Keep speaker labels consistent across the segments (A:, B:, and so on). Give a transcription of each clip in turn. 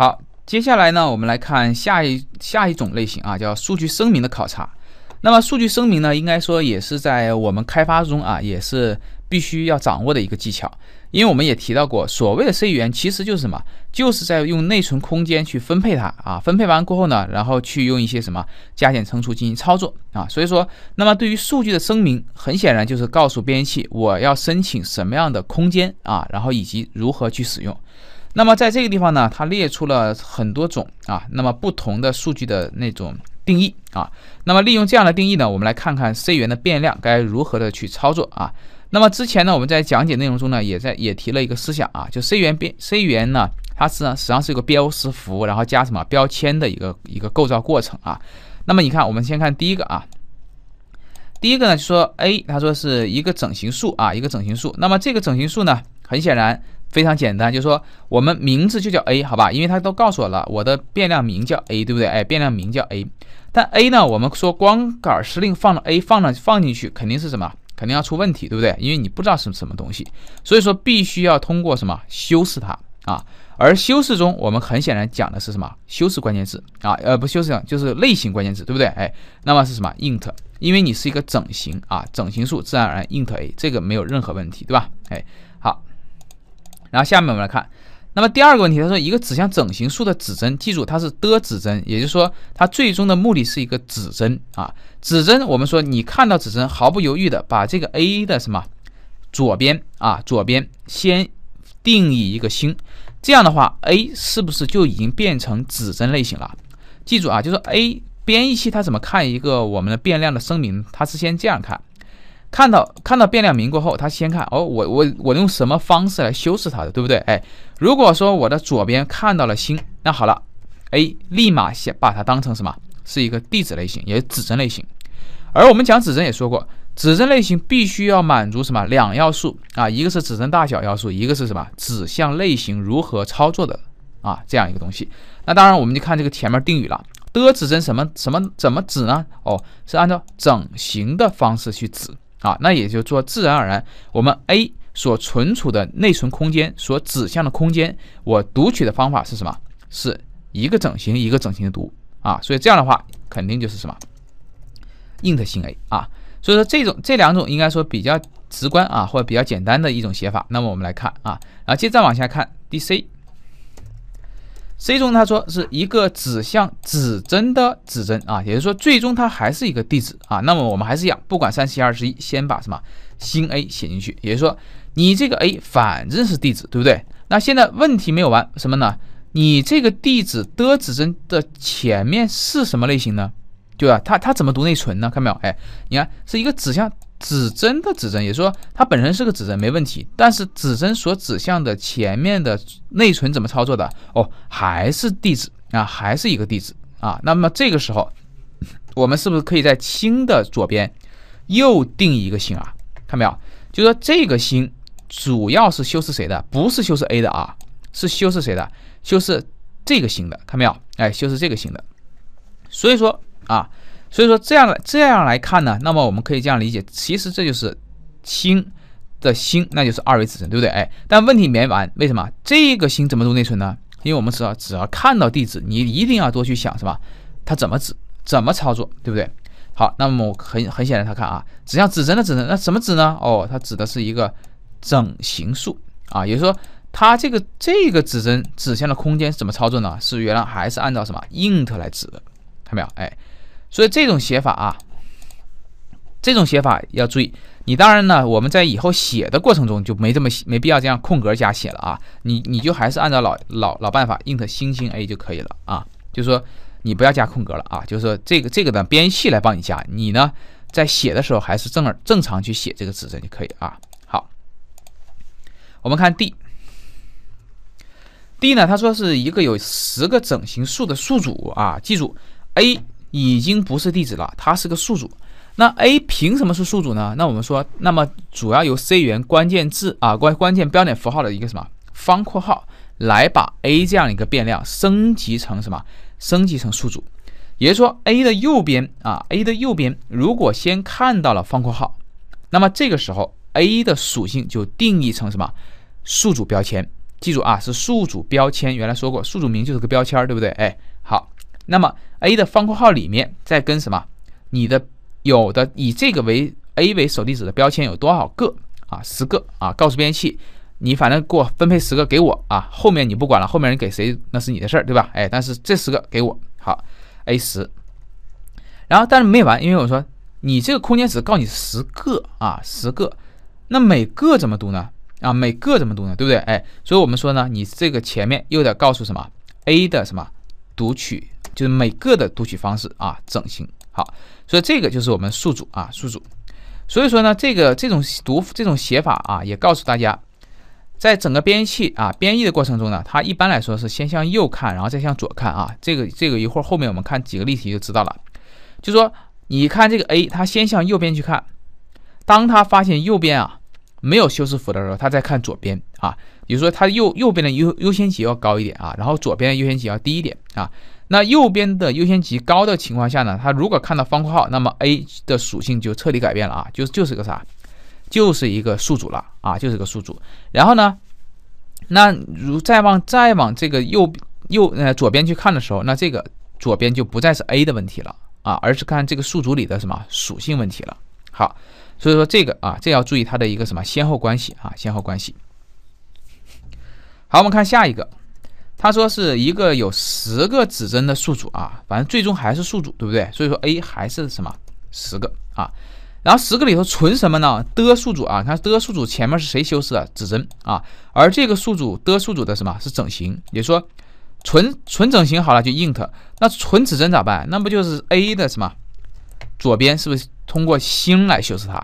A: 好，接下来呢，我们来看下一下一种类型啊，叫数据声明的考察。那么数据声明呢，应该说也是在我们开发中啊，也是必须要掌握的一个技巧。因为我们也提到过，所谓的 C 语言其实就是什么，就是在用内存空间去分配它啊，分配完过后呢，然后去用一些什么加减乘除进行操作啊。所以说，那么对于数据的声明，很显然就是告诉编译器我要申请什么样的空间啊，然后以及如何去使用。那么在这个地方呢，它列出了很多种啊，那么不同的数据的那种定义啊，那么利用这样的定义呢，我们来看看 C 元的变量该如何的去操作啊。那么之前呢，我们在讲解内容中呢，也在也提了一个思想啊，就 C 元变 C 元呢，它是实际上是一个标识符，然后加什么标签的一个一个构造过程啊。那么你看，我们先看第一个啊，第一个呢就说 a，他说是一个整形数啊，一个整形数。那么这个整形数呢，很显然。非常简单，就是说我们名字就叫 a 好吧，因为它都告诉我了，我的变量名叫 a，对不对？哎，变量名叫 a，但 a 呢，我们说光杆司令放了 a 放了放进去，肯定是什么，肯定要出问题，对不对？因为你不知道是什么东西，所以说必须要通过什么修饰它啊，而修饰中我们很显然讲的是什么修饰关键字啊，呃不修饰就是类型关键字，对不对？哎，那么是什么 int？因为你是一个整形啊，整形数自然而然 int a 这个没有任何问题，对吧？哎。然后下面我们来看，那么第二个问题，他说一个指向整形数的指针，记住它是的指针，也就是说它最终的目的是一个指针啊。指针，我们说你看到指针，毫不犹豫的把这个 a 的什么左边啊左边先定义一个星，这样的话 a 是不是就已经变成指针类型了？记住啊，就是 a 编译器它怎么看一个我们的变量的声明，它是先这样看。看到看到变量名过后，他先看哦，我我我用什么方式来修饰它的，对不对？哎，如果说我的左边看到了星，那好了，A 立马先把它当成什么，是一个地址类型，也指针类型。而我们讲指针也说过，指针类型必须要满足什么两要素啊？一个是指针大小要素，一个是什么指向类型如何操作的啊？这样一个东西。那当然我们就看这个前面定语了，的指针什么什么怎么指呢？哦，是按照整形的方式去指。啊，那也就做自然而然，我们 a 所存储的内存空间所指向的空间，我读取的方法是什么？是一个整形，一个整形的读啊，所以这样的话肯定就是什么 int 型 a 啊，所以说这种这两种应该说比较直观啊，或者比较简单的一种写法。那么我们来看啊，啊，接着再往下看 d c。C 中他说是一个指向指针的指针啊，也就是说最终它还是一个地址啊。那么我们还是一样，不管三七二十一，先把什么新 A 写进去，也就是说你这个 A 反正是地址，对不对？那现在问题没有完，什么呢？你这个地址的指针的前面是什么类型呢？对吧？它它怎么读内存呢？看到没有？哎，你看是一个指向。指针的指针，也就是说，它本身是个指针，没问题。但是指针所指向的前面的内存怎么操作的？哦，还是地址啊，还是一个地址啊。那么这个时候，我们是不是可以在氢的左边又定一个星啊？看到没有？就说这个星主要是修饰谁的？不是修饰 a 的啊，是修饰谁的？修饰这个星的，看到没有？哎，修饰这个星的。所以说啊。所以说这样这样来看呢，那么我们可以这样理解，其实这就是星的星，那就是二维指针，对不对？哎，但问题没完，为什么这个星怎么入内存呢？因为我们知道，只要看到地址，你一定要多去想，什么，它怎么指，怎么操作，对不对？好，那么我很很显然，他看啊，指向指针的指针，那怎么指呢？哦，它指的是一个整形数啊，也就是说，它这个这个指针指向的空间怎么操作呢？是原来还是按照什么 int 来指的？看到没有，哎？所以这种写法啊，这种写法要注意。你当然呢，我们在以后写的过程中就没这么没必要这样空格加写了啊。你你就还是按照老老老办法，int 星星 a 就可以了啊。就是说你不要加空格了啊。就是说这个这个呢，编译器来帮你加。你呢在写的时候还是正儿正常去写这个指针就可以啊。好，我们看 D。D 呢，他说是一个有十个整形数的数组啊。记住，a。已经不是地址了，它是个数组。那 a 凭什么是数组呢？那我们说，那么主要由 C 源关键字啊关关键标点符号的一个什么方括号来把 a 这样一个变量升级成什么？升级成数组。也就是说，a 的右边啊，a 的右边如果先看到了方括号，那么这个时候 a 的属性就定义成什么？数组标签。记住啊，是数组标签。原来说过，数组名就是个标签，对不对？哎，好，那么。a 的方括号里面再跟什么？你的有的以这个为 a 为首地址的标签有多少个啊？十个啊！告诉编译器，你反正给我分配十个给我啊，后面你不管了，后面人给谁那是你的事儿，对吧？哎，但是这十个给我好 a 十。然后但是没完，因为我说你这个空间只告你十个啊，十个，那每个怎么读呢？啊，每个怎么读呢？对不对？哎，所以我们说呢，你这个前面又得告诉什么 a 的什么读取。就是每个的读取方式啊，整形好，所以这个就是我们数组啊，数组。所以说呢，这个这种读这种写法啊，也告诉大家，在整个编译器啊编译的过程中呢，它一般来说是先向右看，然后再向左看啊。这个这个一会儿后面我们看几个例题就知道了。就说你看这个 a，它先向右边去看，当它发现右边啊没有修饰符的时候，它再看左边啊。比如说它右右边的优优先级要高一点啊，然后左边的优先级要低一点啊。那右边的优先级高的情况下呢，它如果看到方括号，那么 a 的属性就彻底改变了啊，就就是个啥，就是一个数组了啊，就是个数组。然后呢，那如再往再往这个右右呃左边去看的时候，那这个左边就不再是 a 的问题了啊，而是看这个数组里的什么属性问题了。好，所以说这个啊，这要注意它的一个什么先后关系啊，先后关系。好，我们看下一个。他说是一个有十个指针的数组啊，反正最终还是数组，对不对？所以说 a 还是什么十个啊，然后十个里头存什么呢？的数组啊，看的数组前面是谁修饰的指针啊，而这个数组的数组的什么是整形？也说存存整形好了就 int，那存指针咋办？那不就是 a 的什么左边是不是通过星来修饰它？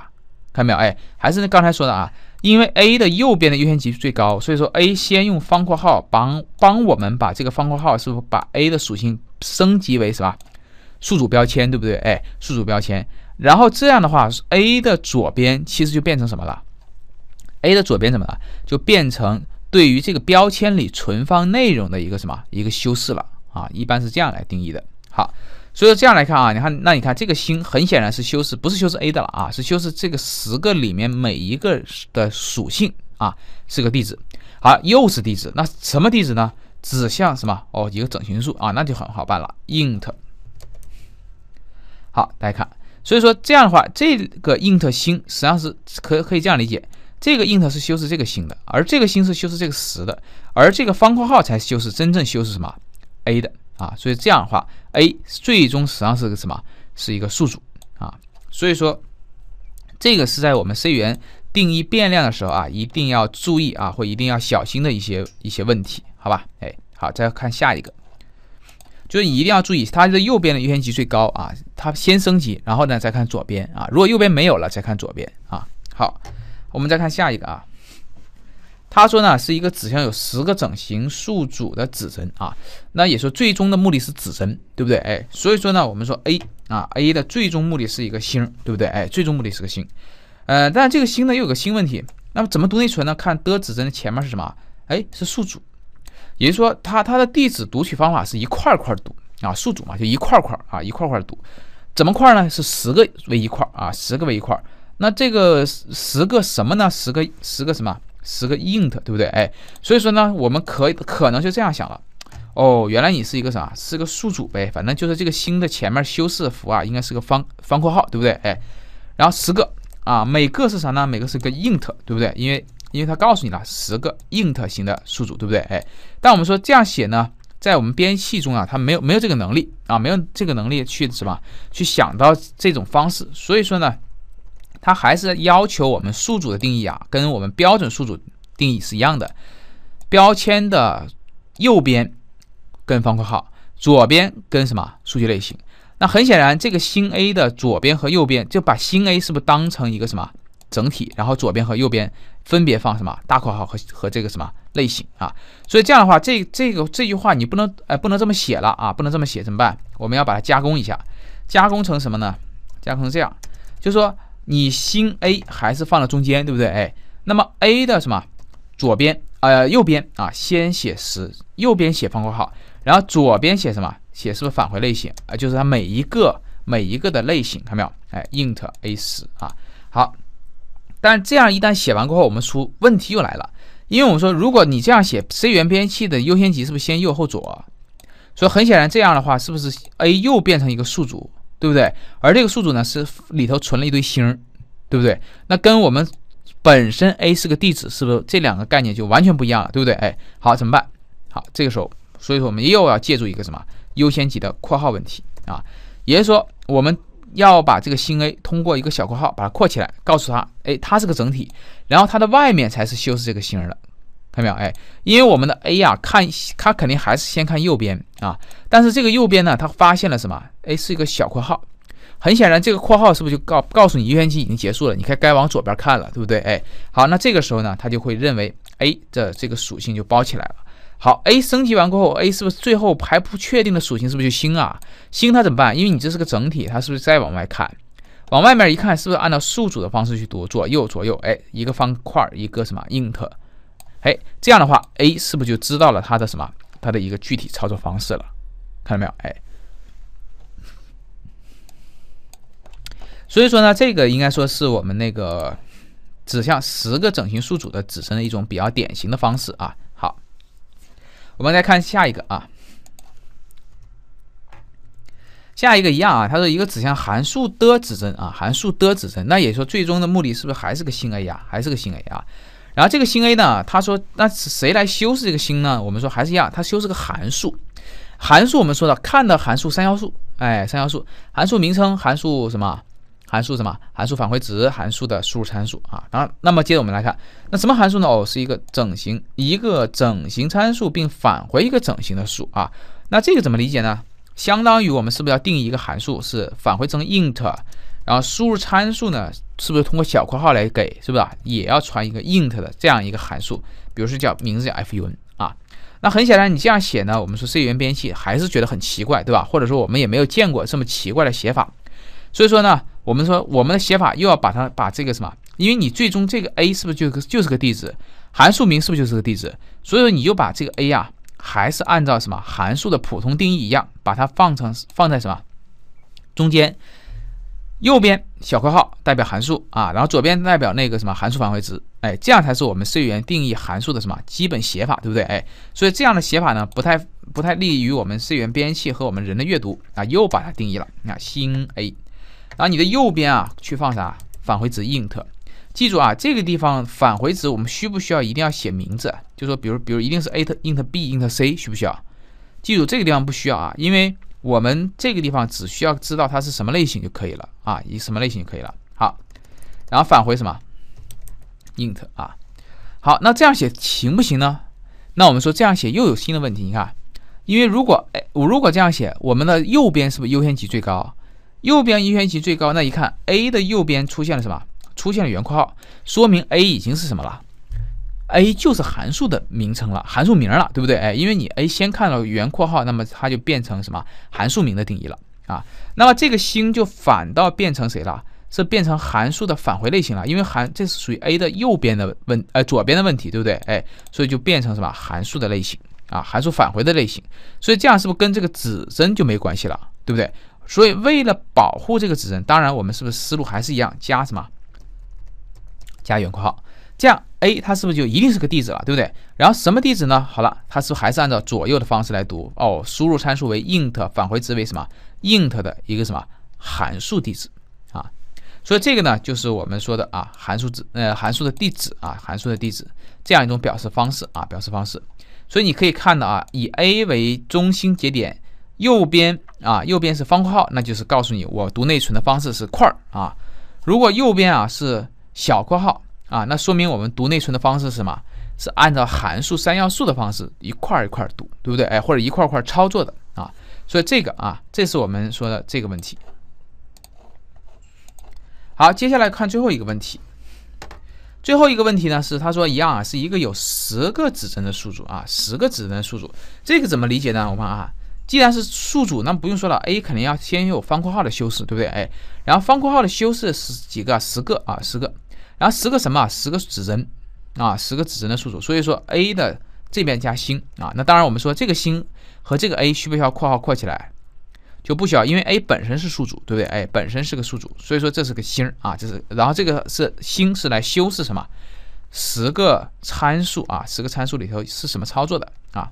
A: 看到没有？哎，还是刚才说的啊。因为 a 的右边的优先级最高，所以说 a 先用方括号帮帮我们把这个方括号，是是把 a 的属性升级为什么宿主标签，对不对？哎，宿主标签，然后这样的话，a 的左边其实就变成什么了？a 的左边怎么了？就变成对于这个标签里存放内容的一个什么一个修饰了啊？一般是这样来定义的。好。所以这样来看啊，你看，那你看这个星很显然是修饰，不是修饰 a 的了啊，是修饰这个十个里面每一个的属性啊，是个地址。好，又是地址，那什么地址呢？指向什么？哦，一个整形数啊，那就很好办了，int。好，大家看，所以说这样的话，这个 int 星实际上是可可以这样理解，这个 int 是修饰这个星的，而这个星是修饰这个十的，而这个方括号才修饰真正修饰什么 a 的啊，所以这样的话。a 最终实际上是个什么？是一个数组啊，所以说这个是在我们 C 语言定义变量的时候啊，一定要注意啊，或一定要小心的一些一些问题，好吧？哎，好，再看下一个，就是你一定要注意它的右边的优先级最高啊，它先升级，然后呢再看左边啊，如果右边没有了再看左边啊。好，我们再看下一个啊。他说呢，是一个指向有十个整形数组的指针啊，那也说最终的目的是指针，对不对？哎，所以说呢，我们说 a 啊，a 的最终目的是一个星，对不对？哎，最终目的是个星，呃，但是这个星呢，又有个新问题。那么怎么读内存呢？看的指针的前面是什么？哎，是数组，也就是说它它的地址读取方法是一块儿块儿读啊，数组嘛，就一块儿块儿啊，一块儿块儿读，怎么块儿呢？是十个为一块儿啊，十个为一块儿。那这个十个什么呢？十个十个什么？十个 int 对不对？哎，所以说呢，我们可可能就这样想了，哦，原来你是一个啥？是个数组呗，反正就是这个星的前面修饰符啊，应该是个方方括号，对不对？哎，然后十个啊，每个是啥呢？每个是个 int，对不对？因为因为它告诉你了，十个 int 型的数组，对不对？哎，但我们说这样写呢，在我们编译器中啊，它没有没有这个能力啊，没有这个能力去什么去想到这种方式，所以说呢。它还是要求我们数组的定义啊，跟我们标准数组定义是一样的。标签的右边跟方括号，左边跟什么数据类型？那很显然，这个新 a 的左边和右边就把新 a 是不是当成一个什么整体？然后左边和右边分别放什么大括号和和这个什么类型啊？所以这样的话，这这个这句话你不能哎不能这么写了啊，不能这么写怎么办？我们要把它加工一下，加工成什么呢？加工成这样，就说。你新 a 还是放在中间，对不对？哎，那么 a 的什么左边啊，右边啊，先写十，右边写方括号，然后左边写什么？写是不是返回类型啊？就是它每一个每一个的类型，看到没有？哎，int a 十啊。好，但这样一旦写完过后，我们出问题又来了，因为我们说如果你这样写，C 语言编辑器的优先级是不是先右后左？所以很显然这样的话，是不是 a 又变成一个数组？对不对？而这个数组呢，是里头存了一堆星，对不对？那跟我们本身 a 是个地址，是不是这两个概念就完全不一样了，对不对？哎，好，怎么办？好，这个时候，所以说我们又要借助一个什么优先级的括号问题啊？也就是说，我们要把这个星 a 通过一个小括号把它括起来，告诉它，哎，它是个整体，然后它的外面才是修饰这个星儿的。看到没有？哎，因为我们的 A 呀，看它肯定还是先看右边啊。但是这个右边呢，它发现了什么？A 是一个小括号，很显然，这个括号是不是就告告诉你优先级已经结束了？你看该往左边看了，对不对？哎，好，那这个时候呢，它就会认为 A 的这个属性就包起来了。好，A 升级完过后，A 是不是最后还不确定的属性是不是就星啊？星它怎么办？因为你这是个整体，它是不是再往外看？往外面一看，是不是按照数组的方式去读左右左右？哎，一个方块，一个什么 int？哎，这样的话，a 是不是就知道了它的什么，它的一个具体操作方式了？看到没有？哎，所以说呢，这个应该说是我们那个指向十个整形数组的指针的一种比较典型的方式啊。好，我们再看下一个啊，下一个一样啊，它是一个指向函数的指针啊，函数的指针。那也说，最终的目的是不是还是个新 a 呀？还是个新 a 啊？然后这个星 a 呢？他说，那谁来修饰这个星呢？我们说还是一样，它修饰个函数。函数我们说的，看到函数三要素，哎，三要素，函数名称、函数什么、函数什么、函数返回值、函数的输入参数啊。然后，那么接着我们来看，那什么函数呢？哦，是一个整形，一个整形参数，并返回一个整形的数啊。那这个怎么理解呢？相当于我们是不是要定义一个函数，是返回成 int？然后输入参数呢，是不是通过小括号来给，是不是啊？也要传一个 int 的这样一个函数，比如说叫名字叫 fun 啊。那很显然，你这样写呢，我们说 C 语言编辑还是觉得很奇怪，对吧？或者说我们也没有见过这么奇怪的写法。所以说呢，我们说我们的写法又要把它把这个什么，因为你最终这个 a 是不是就就是个地址，函数名是不是就是个地址？所以说你又把这个 a 啊，还是按照什么函数的普通定义一样，把它放成放在什么中间。右边小括号代表函数啊，然后左边代表那个什么函数返回值，哎，这样才是我们 C 语言定义函数的什么基本写法，对不对？哎，所以这样的写法呢，不太不太利于我们 C 语言编译器和我们人的阅读啊。又把它定义了，你看新 a，然后你的右边啊去放啥？返回值 int，记住啊，这个地方返回值我们需不需要一定要写名字？就说比如比如一定是 a int b int c 需不需要？记住这个地方不需要啊，因为。我们这个地方只需要知道它是什么类型就可以了啊，以什么类型就可以了。好，然后返回什么？int 啊。好，那这样写行不行呢？那我们说这样写又有新的问题。你看，因为如果哎，我如果这样写，我们的右边是不是优先级最高？右边优先级最高，那一看 a 的右边出现了什么？出现了圆括号，说明 a 已经是什么了？a 就是函数的名称了，函数名了，对不对？哎，因为你 a 先看到原括号，那么它就变成什么函数名的定义了啊？那么这个星就反倒变成谁了？是变成函数的返回类型了，因为函这是属于 a 的右边的问呃左边的问题，对不对？哎，所以就变成什么函数的类型啊？函数返回的类型，所以这样是不是跟这个指针就没关系了，对不对？所以为了保护这个指针，当然我们是不是思路还是一样，加什么加圆括号，这样。a 它是不是就一定是个地址了，对不对？然后什么地址呢？好了，它是不是还是按照左右的方式来读？哦，输入参数为 int，返回值为什么 int 的一个什么函数地址啊？所以这个呢，就是我们说的啊，函数值呃函数的地址啊，函数的地址这样一种表示方式啊，表示方式。所以你可以看到啊，以 a 为中心节点，右边啊右边是方括号，那就是告诉你我读内存的方式是块啊。如果右边啊是小括号。啊，那说明我们读内存的方式是什么？是按照函数三要素的方式一块儿一块儿读，对不对？哎，或者一块块操作的啊。所以这个啊，这是我们说的这个问题。好，接下来看最后一个问题。最后一个问题呢是，他说一样啊，是一个有十个指针的数组啊，十个指针数组。这个怎么理解呢？我们啊，既然是数组，那不用说了，a 肯定要先有方括号的修饰，对不对？哎，然后方括号的修饰是几个，十个啊，十个。然后十个什么？十个指针啊，十个指针的数组。所以说，a 的这边加星啊，那当然我们说这个星和这个 a 需不需要括号括起来？就不需要，因为 a 本身是数组，对不对？哎，本身是个数组，所以说这是个星啊，这是。然后这个是星是来修饰什么？十个参数啊，十个参数里头是什么操作的啊？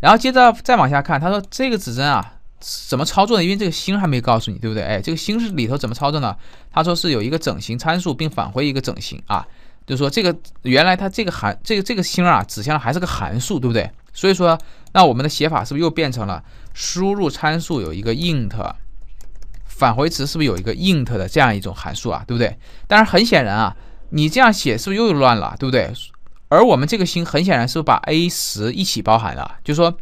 A: 然后接着再往下看，他说这个指针啊。怎么操作呢？因为这个星还没告诉你，对不对？哎，这个星是里头怎么操作呢？他说是有一个整形参数，并返回一个整形啊，就是说这个原来它这个函这个这个星啊指向还是个函数，对不对？所以说，那我们的写法是不是又变成了输入参数有一个 int，返回值是不是有一个 int 的这样一种函数啊，对不对？但是很显然啊，你这样写是不是又乱了，对不对？而我们这个星很显然是把 a 十一起包含了，就是说。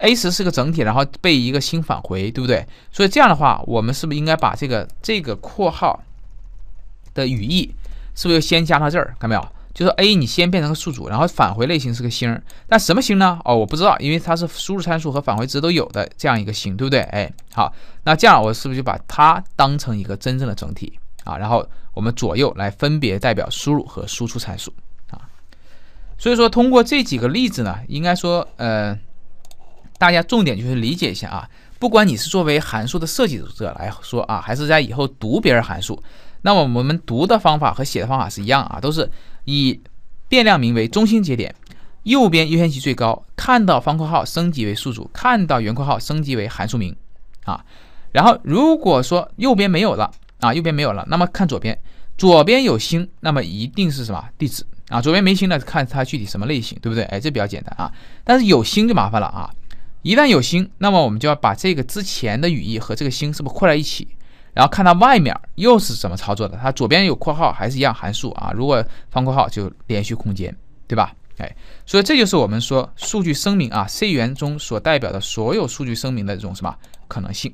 A: a 十是个整体，然后被一个星返回，对不对？所以这样的话，我们是不是应该把这个这个括号的语义是不是就先加到这儿？看到没有？就是 a 你先变成个数组，然后返回类型是个星。但什么星呢？哦，我不知道，因为它是输入参数和返回值都有的这样一个星，对不对？哎，好，那这样我是不是就把它当成一个真正的整体啊？然后我们左右来分别代表输入和输出参数啊。所以说，通过这几个例子呢，应该说呃。大家重点就是理解一下啊，不管你是作为函数的设计者来说啊，还是在以后读别人函数，那么我们读的方法和写的方法是一样啊，都是以变量名为中心节点，右边优先级最高，看到方括号升级为数组，看到圆括号升级为函数名啊，然后如果说右边没有了啊，右边没有了，那么看左边，左边有星，那么一定是什么地址啊？左边没星呢，看它具体什么类型，对不对？哎，这比较简单啊，但是有星就麻烦了啊。一旦有星，那么我们就要把这个之前的语义和这个星是不是括在一起，然后看它外面又是怎么操作的。它左边有括号，还是一样函数啊？如果方括号就连续空间，对吧？哎，所以这就是我们说数据声明啊，C 语言中所代表的所有数据声明的这种什么可能性。